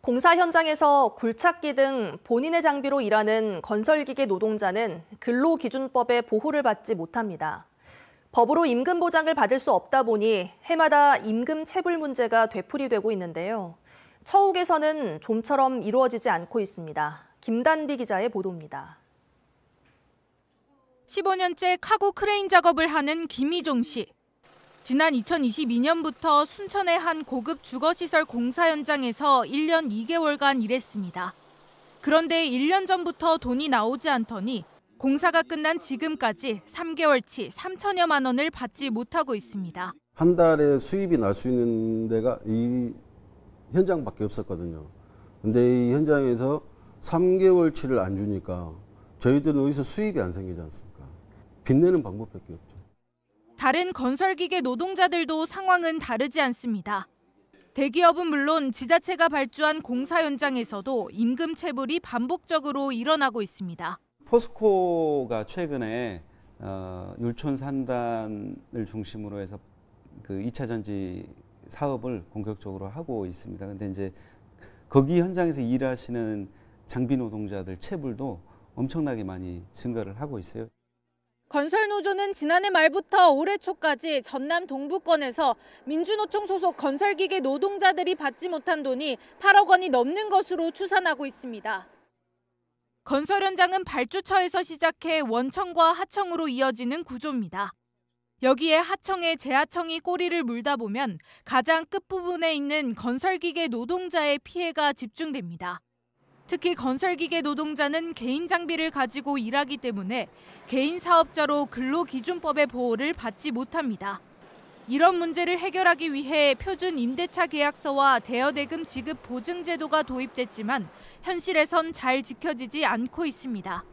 공사 현장에서 굴착기 등 본인의 장비로 일하는 건설기계 노동자는 근로기준법의 보호를 받지 못합니다. 법으로 임금 보장을 받을 수 없다 보니 해마다 임금 체불 문제가 되풀이되고 있는데요. 처우 개선은 좀처럼 이루어지지 않고 있습니다. 김단비 기자의 보도입니다. 15년째 카고 크레인 작업을 하는 김희종 씨. 지난 2022년부터 순천의 한 고급 주거시설 공사 현장에서 1년 2개월간 일했습니다. 그런데 1년 전부터 돈이 나오지 않더니 공사가 끝난 지금까지 3개월치 3천여만 원을 받지 못하고 있습니다. 한 달에 수입이 날 수 있는 데가 이 현장밖에 없었거든요. 근데 이 현장에서 3개월치를 안 주니까 저희들은 어디서 수입이 안 생기지 않습니까? 빚내는 방법밖에 없죠. 다른 건설기계 노동자들도 상황은 다르지 않습니다. 대기업은 물론 지자체가 발주한 공사 현장에서도 임금 체불이 반복적으로 일어나고 있습니다. 포스코가 최근에 어, 율촌 산단을 중심으로 해서 그 2차 전지 사업을 공격적으로 하고 있습니다. 근데 이제 거기 현장에서 일하시는 장비 노동자들 체불도 엄청나게 많이 증가를 하고 있어요. 건설노조는 지난해 말부터 올해 초까지 전남 동부권에서 민주노총 소속 건설기계 노동자들이 받지 못한 돈이 8억 원이 넘는 것으로 추산하고 있습니다. 건설 현장은 발주처에서 시작해 원청과 하청으로 이어지는 구조입니다. 여기에 하청에 재하청이 꼬리를 물다 보면 가장 끝부분에 있는 건설기계 노동자의 피해가 집중됩니다. 특히 건설기계 노동자는 개인 장비를 가지고 일하기 때문에 개인 사업자로 근로기준법의 보호를 받지 못합니다. 이런 문제를 해결하기 위해 표준 임대차 계약서와 대여대금 지급 보증 제도가 도입됐지만 현실에선 잘 지켜지지 않고 있습니다.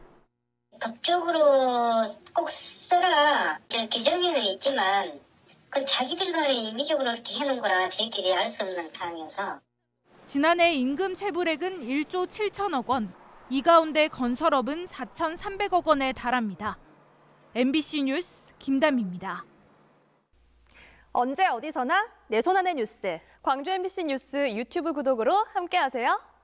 법적으로 꼭 쓰라 규정에는 있지만 그 자기들 간에 임의적으로 이렇게 해놓은 거라 저희들이 알 수 없는 상황이어서. 지난해 임금 체불액은 1조 7천억 원, 이 가운데 건설업은 4,300억 원에 달합니다. MBC 뉴스 김담입니다. 언제 어디서나 내 손안의 뉴스, 광주 MBC 뉴스 유튜브 구독으로 함께하세요.